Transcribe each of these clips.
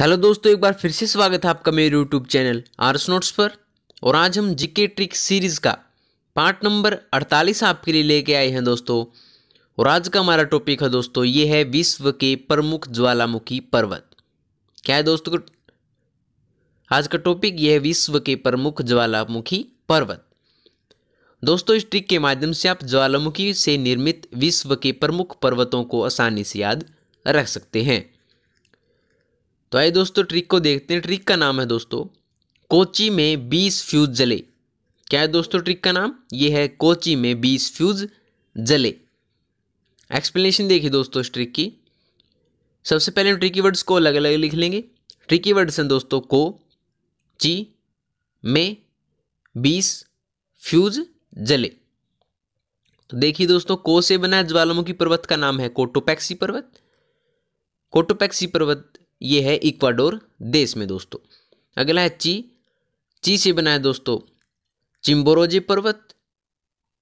hello दोस्तों एक बार फिर से स्वागत है आपका मेरे यूट्यूब चैनल आर्स नोट्स पर और आज हम जीके ट्रिक सीरीज़ का पार्ट नंबर 48 आपके लिए लेके आए हैं दोस्तों और आज का हमारा टॉपिक है दोस्तों ये है विश्व के प्रमुख ज्वालामुखी पर्वत क्या है दोस्तों आज का टॉपिक ये है विश्व के प्रमुख ज्वालामुखी पर्वत दोस्तों इस ट्रिक के माध्यम से आप ज्वालामुखी से निर्मित विश्व के प्रमुख पर्वतों को आसानी से याद रख सकते हैं तो आइए दोस्तों ट्रिक को देखते हैं ट्रिक का नाम है दोस्तों कोची में बीस फ्यूज जले क्या है दोस्तों ट्रिक का नाम ये है कोची में बीस फ्यूज जले एक्सप्लेनेशन देखिए दोस्तों इस ट्रिक की सबसे पहले हम ट्रिकी वर्ड्स को अलग अलग लिख लेंगे ट्रिकी वर्ड्स हैं दोस्तों को ची में बीस फ्यूज जले तो देखिए दोस्तों को से बना ज्वालामुखी पर्वत का नाम है कोटोपैक्सी पर्वत कोटोपैक्सी पर्वत ये है इक्वाडोर देश में दोस्तों अगला है ची ची से बना है दोस्तों चिम्बोरोजे पर्वत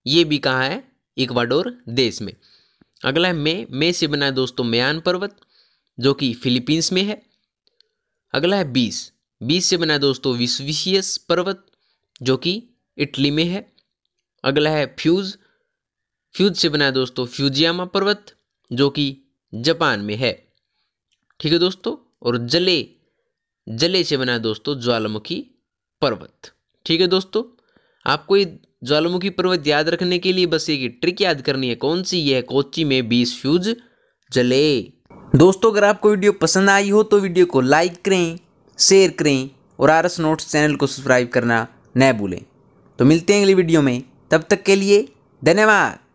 ये भी कहाँ है इक्वाडोर देश में अगला है मे मे से बना है दोस्तों म्यान पर्वत जो कि फिलीपींस में है अगला है बीस बीस से बना है दोस्तों विश्विशियस पर्वत जो कि इटली में है अगला है फ्यूज फ्यूज से बना है दोस्तों फ्यूजियामा पर्वत जो कि जापान में है ठीक है दोस्तों और जले जले से बना दोस्तों ज्वालामुखी पर्वत ठीक है दोस्तों आपको ये ज्वालामुखी पर्वत याद रखने के लिए बस एक ट्रिक याद करनी है कौन सी यह कोची में बीस फ्यूज जले दोस्तों अगर आपको वीडियो पसंद आई हो तो वीडियो को लाइक करें शेयर करें और आर एस नोट्स चैनल को सब्सक्राइब करना न भूलें तो मिलते हैं अगली वीडियो में तब तक के लिए धन्यवाद